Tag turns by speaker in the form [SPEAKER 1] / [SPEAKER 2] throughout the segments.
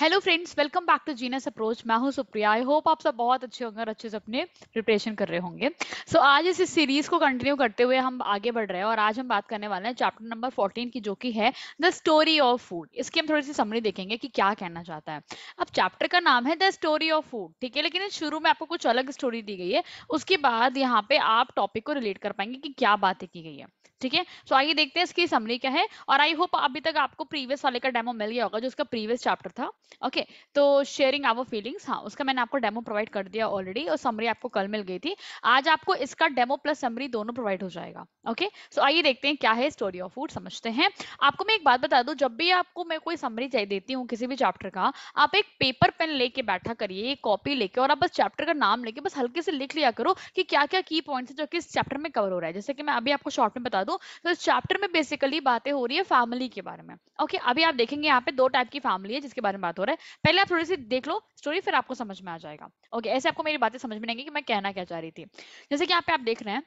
[SPEAKER 1] Hello friends welcome back to genius approach मैं हूं Supriya I hope आप सब बहुत अच्छे होंगे और अच्छे से अपने प्रिपरेशन कर रहे होंगे सो so, आज इस सीरीज को कंटिन्यू करते हुए हम आगे बढ़ रहे हैं और आज हम बात करने वाले हैं चैप्टर नंबर 14 की जो कि है द स्टोरी ऑफ फूड इसकी हम थोड़ी सी समरी देखेंगे कि क्या कहना चाहता है अब चैप्टर का नाम है द स्टोरी ऑफ फूड ठीक है लेकिन शुरू में आपको कुछ अलग स्टोरी दी गई है उसके बाद यहाँ पे आप टॉपिक को रिलेट कर पाएंगे कि क्या बातें की गई है ठीक है सो आइए देखते हैं इसकी समरी क्या है और आई होप अभी तक आपको प्रीवियस वाले का डेमो मिल गया होगा जो उसका प्रीवियस चैप्टर था ओके okay, तो शेयरिंग आवर फीलिंग्स हाँ उसका मैंने आपको डेमो प्रोवाइड कर दिया ऑलरेडी और समरी आपको कल मिल गई थी आज आपको इसका डेमो प्लस समरी दोनों प्रोवाइड हो जाएगा ओके सो आइए देखते हैं क्या है स्टोरी ऑफ फूड समझते हैं आपको मैं एक बात बता दूं जब भी आपको मैं कोई समरी चाहिए देती हूँ किसी भी चैप्टर का आप एक पेपर पेन लेके बैठा करिए एक कॉपी लेके और आप बस चैप्टर का नाम लेके बस हल्के से लिख लिया करो कि क्या क्या की पॉइंट्स है जो किस चैप्टर में कवर हो रहा है जैसे कि मैं अभी आपको शॉर्ट में बता दूँ तो इस चैप्टर में बेसिकली बातें हो रही है फैमिली के बारे में ओके अभी आप देखेंगे यहाँ पे दो टाइप की फैमिली है जिसके बारे में बात बात हो रहा है पहले आप थोड़ी सी देख लो स्टोरी फिर आपको समझ में आ जाएगा ओके ऐसे आपको मेरी बातें समझ में आएंगी कि मैं कहना क्या चाह रही थी जैसे कि आप देख रहे हैं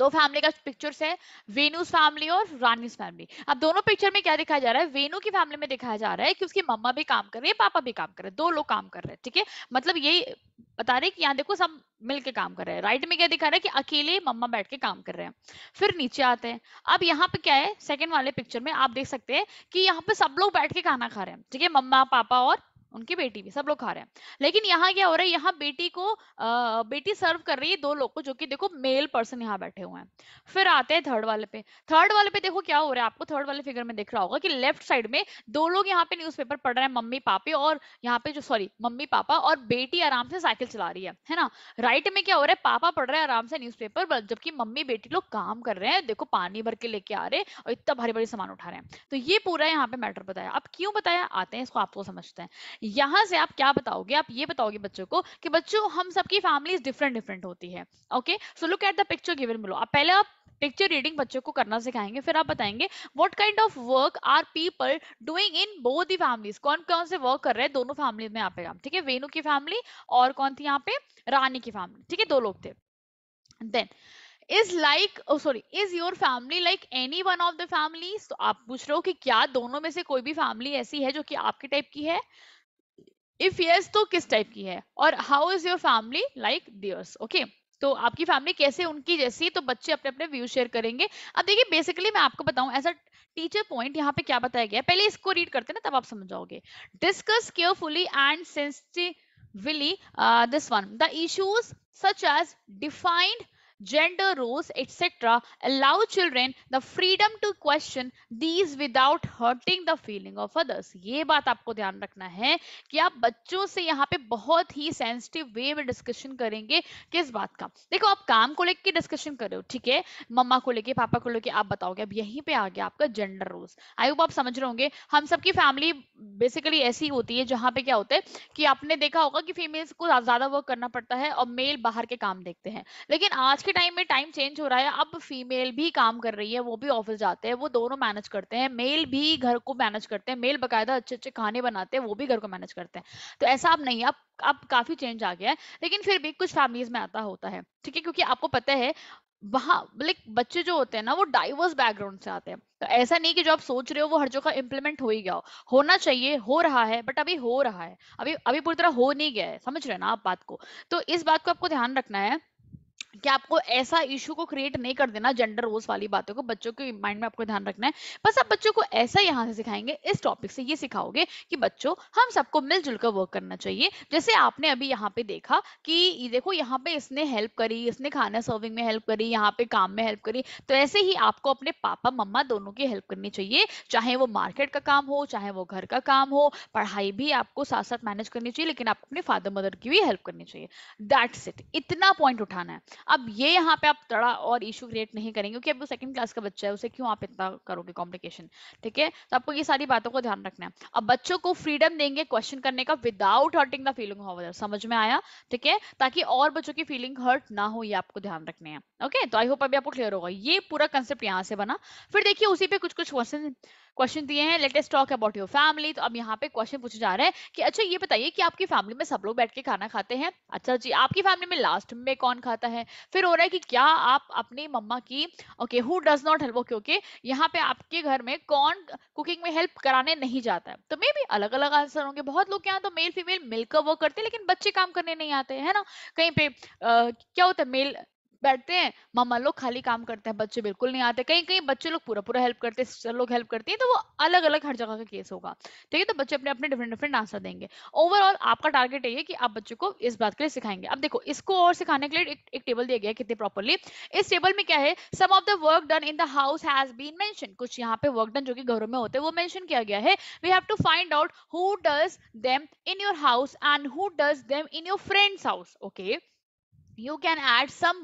[SPEAKER 1] दो फैमिली का पिक्चर्स है वेनूस फैमिली और रानीस फैमिली अब दोनों पिक्चर में क्या दिखाया जा रहा है वेनू की फैमिली में दिखाया जा रहा है कि उसकी मम्मा भी काम कर रही है पापा भी काम कर रहे हैं दो लोग काम कर रहे हैं ठीक है मतलब यही बता रहे कि यहाँ देखो सब मिलके काम कर रहे हैं राइट में क्या दिखा रहा है कि अकेले मम्मा बैठ के काम कर रहे हैं फिर नीचे आते हैं अब यहाँ पे क्या है सेकंड वाले पिक्चर में आप देख सकते हैं कि यहाँ पे सब लोग बैठ के खाना खा रहे हैं ठीक है मम्मा पापा और उनकी बेटी भी सब लोग खा रहे हैं लेकिन यहाँ क्या हो रहा है यहाँ बेटी को आ, बेटी सर्व कर रही है दो लोग को जो कि देखो मेल पर्सन यहाँ बैठे हुए हैं फिर आते हैं थर्ड वाले पे थर्ड वाले पे देखो क्या हो रहा है आपको थर्ड वाले फिगर में दिख रहा होगा कि लेफ्ट साइड में दो लोग यहाँ पे न्यूज पढ़ रहे हैं मम्मी पापे और यहाँ पे जो सॉरी मम्मी पापा और बेटी आराम से साइकिल चला रही है है ना राइट में क्या हो रहा है पापा पढ़ रहे हैं आराम से न्यूज पेपर जबकि मम्मी बेटी लोग काम कर रहे हैं देखो पानी भर के लेके आ रहे और इतना भारी भारी सामान उठा रहे हैं तो ये पूरा यहाँ पे मैटर बताया अब क्यों बताया आते हैं इसको आपको समझते हैं यहाँ से आप क्या बताओगे आप ये बताओगे बच्चों को कि बच्चों हम सबकी फैमिलीज डिफरेंट डिफरेंट होती है okay so look at the picture given below आप पहले आप पिक्चर रीडिंग बच्चों को करना सिखाएंगे फिर आप बताएंगे what kind of work are people doing in both the families कौन कौन से वर्क कर रहे हैं दोनों फैमिली में यहाँ पे काम ठीक है वेनु की फैमिली और कौन थी यहाँ पे रानी की फैमिली ठीक है दो लोग थे then is like sorry is your family like any one of the family तो आप पूछ रहे हो कि क्या दोनों में से कोई भी फैमिली ऐसी है जो कि आपके टाइप की है इफ यस तो किस टाइप की है और how is your family like there's okay तो आपकी फैमिली कैसे उनकी जैसी तो बच्चे अपने अपने व्यू शेयर करेंगे अब देखिए बेसिकली मैं आपको बताऊं एज अ टीचर पॉइंट यहाँ पे क्या बताया गया पहले इसको रीड करते ना तब आप समझ जाओगे discuss carefully and sensitively this one the issues such as defined gender roles, etc., allow children the freedom to question these without hurting the feeling of others. ये बात आपको ध्यान रखना है कि आप बच्चों से यहाँ पे बहुत ही सेंसिटिव वे में डिस्कशन करेंगे किस बात का देखो आप काम को लेके डिस्कशन कर रहे हो ठीक है मम्मा को लेके पापा को लेके आप बताओगे अब यहीं पे आ गया आपका जेंडर रोल्स आई होप आप समझ रहे होंगे हम सबकी फैमिली बेसिकली ऐसी होती है जहाँ पे क्या होता है कि आपने देखा होगा कि फीमेल्स को ज्यादा वर्क करना पड़ता है और मेल बाहर के काम देखते हैं लेकिन आज के टाइम में टाइम चेंज हो रहा है अब फीमेल भी काम कर रही है वो भी ऑफिस जाते हैं वो दोनों मैनेज करते हैं मेल भी घर को मैनेज करते हैं मेल बकायदा अच्छे अच्छे खाने बनाते हैं वो भी घर को मैनेज करते हैं तो ऐसा अब नहीं अब अब काफी चेंज आ गया है लेकिन फिर भी कुछ फैमिलीज में आता होता है ठीक है क्योंकि आपको पता है वहां लाइक बच्चे जो होते हैं ना वो डाइवर्स बैकग्राउंड से आते हैं तो ऐसा नहीं कि जो आप सोच रहे हो वो हर जगह इम्प्लीमेंट हो ही गया हो होना चाहिए हो रहा है बट अभी हो रहा है अभी अभी पूरी तरह हो नहीं गया है समझ रहे ना आप बात को तो इस बात को आपको ध्यान रखना है कि आपको ऐसा इशू को क्रिएट नहीं कर देना जेंडर रोज वाली बातों को बच्चों के माइंड में आपको ध्यान रखना है बस आप बच्चों को ऐसा यहाँ से सिखाएंगे इस टॉपिक से ये सिखाओगे कि बच्चों हम सबको मिलजुल कर वर्क करना चाहिए जैसे आपने अभी यहाँ पे देखा कि देखो यहाँ पे इसने हेल्प करी इसने खाना सर्विंग में हेल्प करी यहाँ पे काम में हेल्प करी तो ऐसे ही आपको अपने पापा मम्मा दोनों की हेल्प करनी चाहिए चाहे वो मार्केट का काम हो चाहे वो घर का काम हो पढ़ाई भी आपको साथ साथ मैनेज करनी चाहिए लेकिन आपको अपने फादर मदर की भी हेल्प करनी चाहिए दैट्स इट इतना पॉइंट उठाना है अब ये यहाँ पे आप तड़ा और इशू क्रिएट नहीं करेंगे क्योंकि अब वो सेकंड क्लास का बच्चा है उसे क्यों आप इतना करोगे कॉम्प्लिकेशन ठीक है तो आपको ये सारी बातों को ध्यान रखना है अब बच्चों को फ्रीडम देंगे क्वेश्चन करने का विदाउट हर्टिंग द फीलिंग हो समझ में आया ठीक है ताकि और बच्चों की फीलिंग हर्ट ना हो ये आपको ध्यान रखने हैं ओके तो आई होप अभी आपको क्लियर होगा ये पूरा कंसेप्ट यहाँ से बना फिर देखिए उसी पे कुछ कुछ क्वेश्चन क्वेश्चन दिए हैं latest talk about your family तो अब यहाँ पे क्वेश्चन पूछे जा रहे हैं कि अच्छा ये बताइए कि आपकी फैमिली में सब लोग बैठ के खाना खाते हैं अच्छा जी आपकी फैमिली में लास्ट में कौन खाता है फिर हो रहा है कि क्या आप अपनी मम्मा की okay who does not help okay okay यहाँ पे आपके घर में कौन कुकिंग में हेल्प कराने नहीं जाता है तो मे भी अलग अलग आंसर होंगे बहुत लोग यहाँ तो मेल फीमेल मिलकर वर्क करते हैं लेकिन बच्चे काम करने नहीं आते है ना कहीं पे आ, क्या होता है मेल बैठते हैं मामा लोग खाली काम करते हैं बच्चे बिल्कुल नहीं आते कहीं कहीं बच्चे लोग पूरा पूरा हेल्प करते हैं सिस्टर लोग हेल्प करती है तो वो अलग अलग हर जगह का केस होगा ठीक है तो बच्चे अपने अपने डिफरेंट डिफरेंट आंसर देंगे ओवरऑल आपका टारगेट यही है कि आप बच्चे को इस बात के लिए सिखाएंगे अब देखो इसको और सिखाने के लिए एक, एक टेबल दिया गया कितने प्रॉपरली इस टेबल में क्या है some of the work done in the house has been mention कुछ यहाँ पे वर्क डन जो कि घरों में होते हैं वो मेंशन किया गया है we have to find out who does them in your house and who does them in your friends house okay you can add some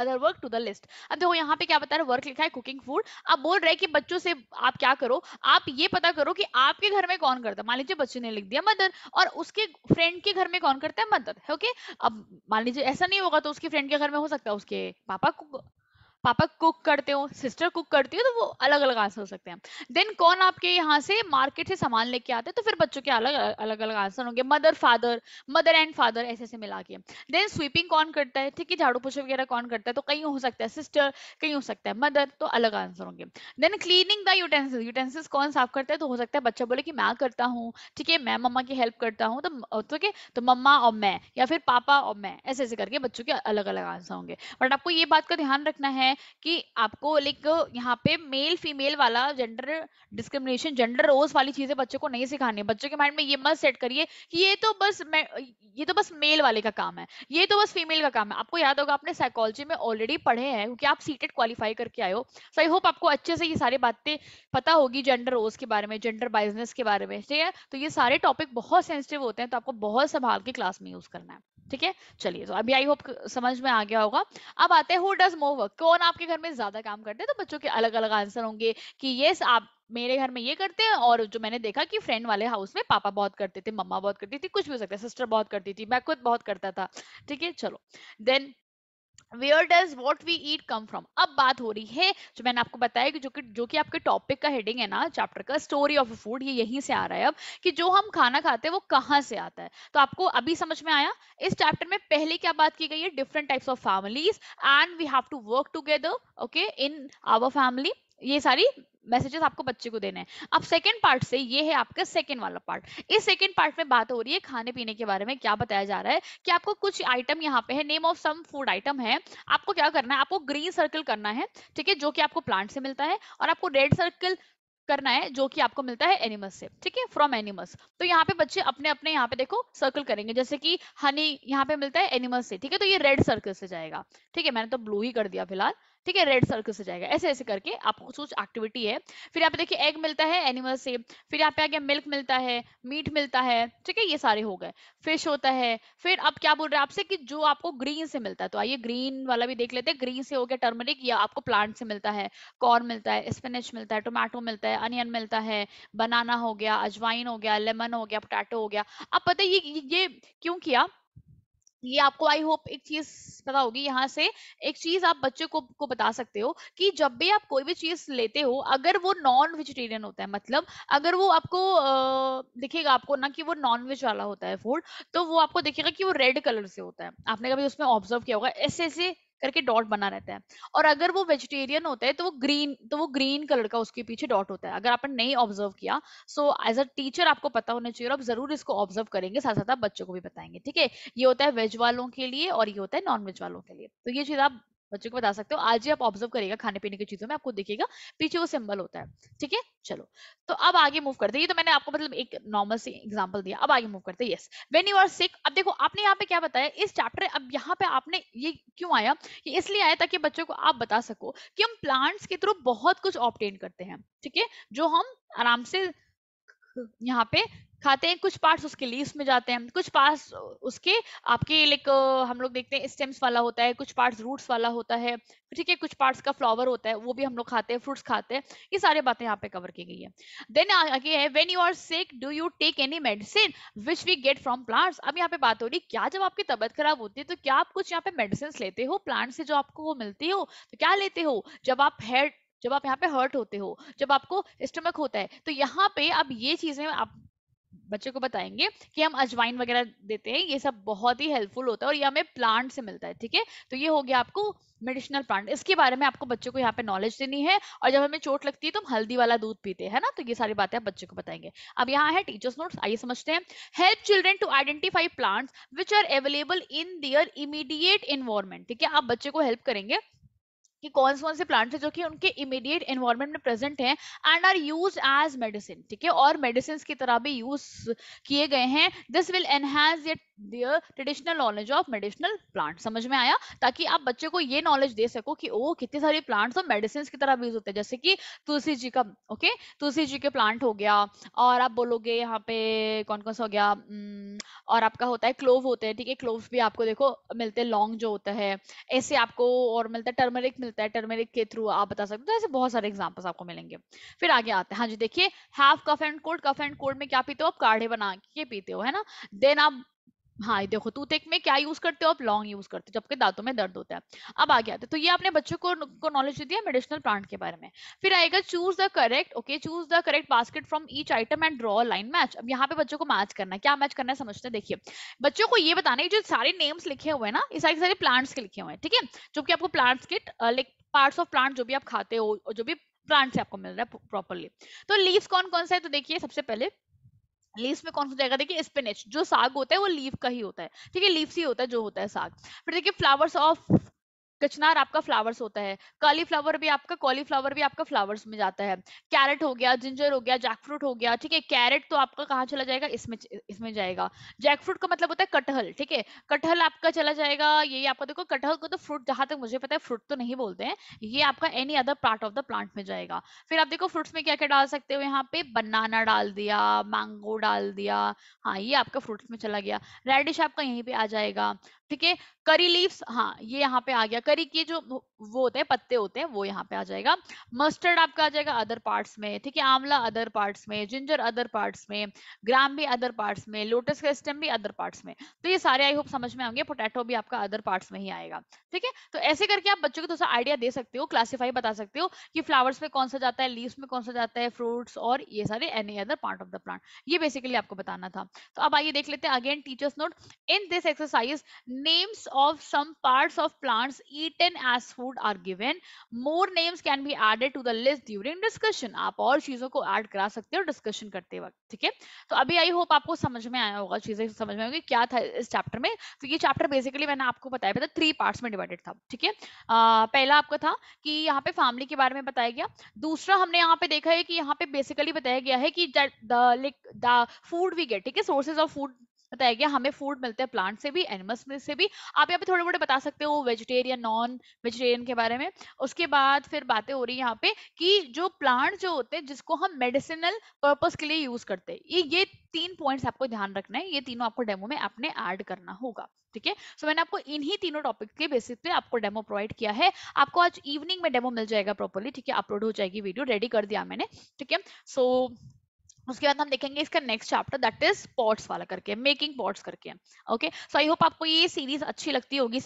[SPEAKER 1] other work to the list अब देखो यहाँ पे क्या बता रहे वर्क लिखा है कुकिंग फूड अब बोल रहे हैं कि बच्चों से आप क्या करो आप ये पता करो कि आपके घर में कौन करता है मान लीजिए बच्चे ने लिख दिया मदर और उसके फ्रेंड के घर में कौन करता है मदर ओके अब मान लीजिए ऐसा नहीं होगा तो उसके फ्रेंड के घर में हो सकता है उसके पापा पापा कुक करते हो सिस्टर कुक करती हो तो वो अलग अलग आंसर हो सकते हैं देन कौन आपके यहाँ से मार्केट से सामान लेके आते हैं तो फिर बच्चों के अलग अलग अलग आंसर होंगे mother father mother and father ऐसे ऐसे मिला के देन स्वीपिंग कौन करता है ठीक है झाड़ू पोछे वगैरह कौन करता है तो कहीं हो सकता है सिस्टर कहीं हो सकता है मदर तो अलग आंसर होंगे then cleaning the utensil utensil कौन साफ करता है तो हो सकता है बच्चा बोले कि मैं करता हूँ ठीक है मैं मम्मा की हेल्प करता हूँ तो, तो ठीक है तो मम्मा और मैं या फिर पापा और मैं ऐसे ऐसे करके बच्चों के अलग अलग आंसर होंगे बट आपको ये बात का ध्यान रखना है है कि आपको लाइक यहाँ पे मेल फीमेल वाला जेंडर डिस्क्रिमिनेशन जेंडर रोज वाली चीजें बच्चों को नहीं सिखानी है बच्चों के माइंड में ये मत सेट करिए कि ये तो बस ये तो बस मेल वाले का काम है ये तो बस फीमेल का काम है आपको याद होगा आपने साइकोलॉजी में ऑलरेडी पढ़े हैं क्योंकि आप सीटेड क्वालिफाई करके आए हो सो आई होप आपको अच्छे से ये सारी बातें पता होगी जेंडर रोज के बारे में जेंडर बाइजनेस के बारे में ठीक है तो ये सारे टॉपिक बहुत सेंसिटिव होते हैं तो आपको बहुत संभाल के क्लास में यूज करना है ठीक है चलिए तो अभी आई होप समझ में आ गया होगा अब आते हैं हु डज मोर वर्क कौन आपके घर में ज्यादा काम करते हैं तो बच्चों के अलग अलग आंसर होंगे कि येस आप मेरे घर में ये करते हैं और जो मैंने देखा कि फ्रेंड वाले हाउस में पापा बहुत करते थे मम्मा बहुत करती थी कुछ भी हो सकता है सिस्टर बहुत करती थी मैं खुद बहुत करता था ठीक है चलो then where does what we eat come from अब बात हो रही है जो मैंने आपको बताया कि जो कि जो कि आपके टॉपिक का हेडिंग है ना चैप्टर का स्टोरी ऑफ फूड ये यहीं से आ रहा है अब कि जो हम खाना खाते हैं वो कहाँ से आता है तो आपको अभी समझ में आया इस चैप्टर में पहले क्या बात की गई है different types of families and we have to work together okay in our family ये सारी मैसेजेस आपको बच्चे को देने हैं अब सेकेंड पार्ट से ये है आपका सेकेंड वाला पार्ट इस सेकेंड पार्ट में बात हो रही है खाने पीने के बारे में क्या बताया जा रहा है कि आपको कुछ आइटम यहाँ पे है name of some food item है आपको क्या करना है आपको ग्रीन सर्कल करना है ठीक है जो कि आपको प्लांट से मिलता है और आपको रेड सर्कल करना है जो कि आपको मिलता है एनिमल्स से ठीक है फ्रॉम एनिमल्स तो यहाँ पे बच्चे अपने अपने यहाँ पे देखो सर्कल करेंगे जैसे कि हनी यहाँ पे मिलता है एनिमल्स से ठीक है तो ये रेड सर्कल से जाएगा ठीक है मैंने तो ब्लू ही कर दिया फिलहाल ठीक है रेड सर्कल से जाएगा ऐसे ऐसे करके आपको सोच एक्टिविटी है फिर यहाँ पे देखिए एग मिलता है एनिमल से फिर यहाँ पे आ गया मिल्क मिलता है मीट मिलता है ठीक है ये सारे हो गए फिश होता है फिर आप क्या बोल रहे हैं आपसे कि जो आपको ग्रीन से मिलता है तो आइए ग्रीन वाला भी देख लेते हैं ग्रीन से हो गया टर्मरिक या आपको प्लांट से मिलता है कॉर्न मिलता है स्पिनच मिलता है टोमेटो मिलता है अनियन मिलता है बनाना हो गया अजवाइन हो गया लेमन हो गया पोटैटो हो गया अब पता है ये ये क्यों किया ये आपको आई होप एक चीज पता होगी यहाँ से एक चीज आप बच्चे को को बता सकते हो कि जब भी आप कोई भी चीज लेते हो अगर वो नॉन वेजिटेरियन होता है मतलब अगर वो आपको दिखेगा आपको ना कि वो नॉन वेज वाला होता है फूड तो वो आपको दिखेगा कि वो रेड कलर से होता है आपने कभी उसमें ऑब्जर्व किया होगा ऐसे ऐसे करके डॉट बना रहता है और अगर वो वेजिटेरियन होता है तो वो ग्रीन तो वो ग्रीन कलर का उसके पीछे डॉट होता है अगर आपने नहीं ऑब्जर्व किया सो एज अ टीचर आपको पता होना चाहिए और आप जरूर इसको ऑब्जर्व करेंगे साथ साथ आप बच्चों को भी बताएंगे ठीक है ये होता है वेज वालों के लिए और ये होता है नॉन वेज वालों के लिए तो ये चीज आप बच्चों को बता सकते हो आज ही आप ऑब्जर्व करेगा खाने पीने की चीजों में आपको दिखेगा पीछे वो सिंबल होता है ठीक है चलो तो अब आगे मूव करते ये तो मैंने आपको मतलब एक नॉर्मल सी एग्जांपल दिया अब आगे मूव करते हैं yes when you are sick अब देखो आपने यहाँ पे क्या बताया इस चैप्टर अब यहाँ पे आपने ये क्यों आया ये इसलिए आया ताकि बच्चों को आप बता सको कि हम प्लांट्स के थ्रू बहुत कुछ ऑप्टेन करते हैं ठीक है जो हम आराम से यहाँ पे खाते हैं कुछ पार्ट्स उसके लीव्स में जाते हैं कुछ पार्ट्स उसके आपके लाइक हम लोग देखते हैं स्टेम्स वाला होता है कुछ पार्ट्स रूट्स वाला होता है ठीक है कुछ पार्ट्स का फ्लावर होता है वो भी हम लोग खाते हैं फ्रूट्स खाते हैं ये सारी बातें यहाँ पे कवर की गई है देन आगे है when you are sick do you take any medicine which we get from plants अब यहाँ पे बात हो रही है क्या जब आपकी तबियत खराब होती है तो क्या आप कुछ यहाँ पे मेडिसिन लेते हो प्लांट से जो आपको वो मिलती हो तो क्या लेते हो जब आप हेड जब आप यहाँ पे हर्ट होते हो जब आपको स्टमक होता है तो यहाँ पे अब ये चीजें आप बच्चे को बताएंगे कि हम अजवाइन वगैरह देते हैं ये सब बहुत ही हेल्पफुल होता है और ये हमें प्लांट से मिलता है ठीक है तो ये हो गया आपको मेडिसिनल प्लांट इसके बारे में आपको बच्चों को यहाँ पे नॉलेज देनी है और जब हमें चोट लगती है तो हम हल्दी वाला दूध पीते हैं ना तो ये सारी बातें आप बच्चे को बताएंगे अब यहाँ है टीचर्स नोट्स आइए समझते हैं help children to identify plants which are available in their immediate environment ठीक है आप बच्चे को हेल्प करेंगे कि कौन से कौन से प्लांट्स है जो कि उनके इमीडिएट इन्वायरमेंट में प्रेजेंट हैं and are use as medicine ठीक है और मेडिसिन की तरह भी यूज किए गए हैं this will enhance the their traditional knowledge of medicinal plant समझ में आया ताकि आप बच्चे को ये नॉलेज दे सको कि ओ कितने सारे प्लांट्स और मेडिसिन की तरह यूज होते हैं जैसे कि तुलसी जी का ओके तुलसी जी के प्लांट हो गया और आप बोलोगे यहाँ पे कौन कौन सा हो गया और आपका होता है क्लोव होते हैं ठीक है क्लोव भी आपको देखो मिलते हैं लॉन्ग जो होता है ऐसे आपको और मिलता है टर्मेरिक मिलता है टर्मेरिक के थ्रू आप बता सकते हो तो ऐसे बहुत सारे एग्जाम्पल्स आपको मिलेंगे फिर आगे आते हैं हाँ जी देखिए have cough and cold cough and cold में क्या पीते हो आप काढ़े बना के पीते हो है ना देन आप हाँ देखो टूथेक में क्या यूज करते हो आप लॉन्ग यूज करते हो जबकि दांतों में दर्द होता है अब आगे आते तो ये आपने बच्चों को को नॉलेज दिया मेडिसिनल प्लांट के बारे में फिर आएगा choose the correct okay choose the correct basket from each item and draw line match अब यहाँ पे बच्चों को मैच करना है क्या मैच करना है समझते देखिए बच्चों को ये बताना है जो सारे नेम्स लिखे हुए हैं ना ये सारे सारे प्लांट्स के लिखे हुए हैं ठीक है जो कि आपको प्लांट्स के लाइक पार्ट ऑफ प्लांट जो भी आप खाते हो जो भी प्लांट से आपको मिल रहा है प्रॉपरली तो लीव कौन कौन सा है तो देखिए सबसे पहले लीव्स में कौन सा जाएगा देखिए स्पिनिच जो साग होता है वो लीव का ही होता है ठीक है लीव्स ही होता है जो होता है साग फिर देखिए फ्लावर्स ऑफ कचनार आपका फ्लावर्स होता है कॉलीफ्लावर भी आपका कॉलीफ्लावर भी आपका फ्लावर्स में जाता है कैरेट हो गया जिंजर हो गया जैक फ्रूट हो गया ठीक है कैरेट तो आपका कहाँ चला जाएगा इसमें इसमें जाएगा जैक फ्रूट का मतलब होता है कटहल ठीक है कटहल आपका चला जाएगा ये आपका देखो कटहल को तो फ्रूट जहां तक मुझे पता है फ्रूट तो नहीं बोलते हैं ये आपका any other part of the plant में जाएगा फिर आप देखो फ्रूट्स में क्या क्या डाल सकते हो यहाँ पे बनाना डाल दिया मैंगो डाल दिया हाँ ये आपका फ्रूट्स में चला गया रेडिश आपका यहीं पर आ जाएगा ठीक है करी लीव्स हाँ ये यहाँ पे आ गया करी के जो वो होते हैं पत्ते होते हैं वो यहाँ पे आ जाएगा मस्टर्ड आपका आ जाएगा अदर पार्ट्स में ठीक है आंवला अदर पार्ट्स में जिंजर अदर पार्ट्स में ग्राम भी अदर पार्ट्स में लोटस का स्टेम भी अदर पार्ट्स में तो ये सारे आई होप समझ में आएंगे पोटैटो भी आपका अदर पार्ट्स में ही आएगा ठीक है तो ऐसे करके आप बच्चों को थोड़ा आइडिया दे सकते हो क्लासीफाई बता सकते हो कि फ्लावर्स में कौन सा जाता है लीव्स में कौन सा जाता है फ्रूट्स और ये सारे any other part of the plant ये बेसिकली आपको बताना था तो अब आइए देख लेते हैं again teachers note in this exercise names of some parts of plants eaten as food are given more names can be added to the list during discussion आप और चीजों को add करा सकते हो discussion करते वक्त ठीक है तो अभी आई होप आपको समझ में आया होगा चीजें समझ में होगी क्या था इस चैप्टर में तो ये चैप्टर बेसिकली मैंने आपको बताया पता थ्री पार्ट्स में डिवाइडेड था ठीक है पहला आपका था कि यहाँ पे फैमिली के बारे में बताया गया दूसरा हमने यहाँ पे देखा है कि यहाँ पे बेसिकली बताया गया है कि फूड वी गेट ठीक है सोर्सेज ऑफ फूड बताया गया हमें फूड मिलते हैं प्लांट से भी एनिमल्स से भी आप यहाँ पे थोड़े थोड़े बता सकते हो वेजिटेरियन नॉन वेजिटेरियन के बारे में उसके बाद फिर बातें हो रही है यहाँ पे कि जो प्लांट जो होते हैं जिसको हम मेडिसिनल पर्पज के लिए यूज करते हैं ये ये तीन पॉइंट्स आपको ध्यान रखना है ये तीनों आपको डेमो में आपने ऐड करना होगा ठीक है सो मैंने आपको इन्हीं तीनों टॉपिक के बेसिस पे आपको डेमो प्रोवाइड किया है आपको आज इवनिंग में डेमो मिल जाएगा प्रॉपरली ठीक है अपलोड हो जाएगी वीडियो रेडी कर दिया मैंने ठीक है सो so, उसके बाद हम देखेंगे इसका next chapter that is pots वाला करके मेकिंग पॉट्स करके ओके सो आई होप आपको ये सीरीज अच्छी लगती होगी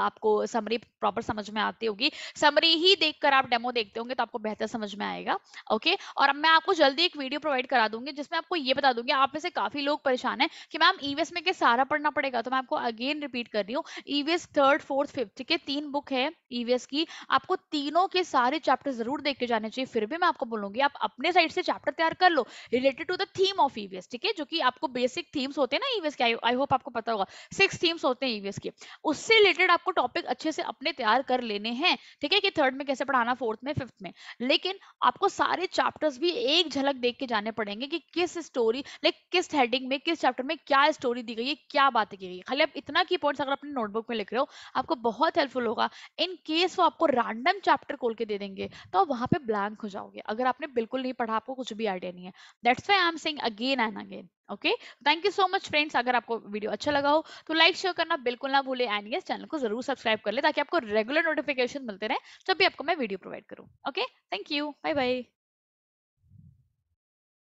[SPEAKER 1] आपको समरी प्रॉपर समझ में आती होगी समरी ही देखकर आप डेमो देखते होंगे तो आपको बेहतर समझ में आएगा ओके okay? और अब मैं आपको जल्दी एक वीडियो प्रोवाइड करा दूंगी जिसमें आपको ये बता दूंगी आप में से काफी लोग परेशान है कि मैम ईवीएस e में के सारा पढ़ना पड़ेगा तो मैं आपको अगेन रिपीट कर रही हूँ ईवीएस थर्ड फोर्थ फिफ्थ के तीन बुक है ईवीएस e की आपको तीनों के सारे चैप्टर जरूर देख के जाने चाहिए फिर भी मैं आपको बोलूंगी आप अपने साइड से चैप्टर तैयार कर लो related to the theme of EVS ठीक है जो कि आपको बेसिक थीम्स होते हैं ना ईवीएस e के आई होप आपको पता होगा सिक्स थीम्स होते हैं ईवीएस e के उससे रिलेटेड आपको टॉपिक अच्छे से अपने तैयार कर लेने हैं ठीक है कि थर्ड में कैसे पढ़ाना फोर्थ में फिफ्थ में लेकिन आपको सारे चैप्टर्स भी एक झलक देख के जाने पड़ेंगे कि किस स्टोरी लाइक किस हेडिंग में किस चैप्टर में क्या स्टोरी दी गई है क्या बातें की गई खाली आप इतना की पॉइंट्स अगर अपने नोटबुक में लिख रहे हो आपको बहुत हेल्पफुल होगा इन केस वो आपको रैंडम चैप्टर खोल के दे देंगे तो वहां पे ब्लैंक हो जाओगे अगर आपने बिल्कुल नहीं पढ़ा आपको कुछ भी आइडिया नहीं है that's why I am saying again and again okay thank you so much friends अगर आपको वीडियो अच्छा लगा हो तो लाइक शेयर करना बिल्कुल ना भूले एंड यस चैनल को जरूर सब्सक्राइब कर ले ताकि आपको रेगुलर नोटिफिकेशन मिलते रहे जब भी आपको मैं वीडियो प्रोवाइड करूँ okay thank you bye bye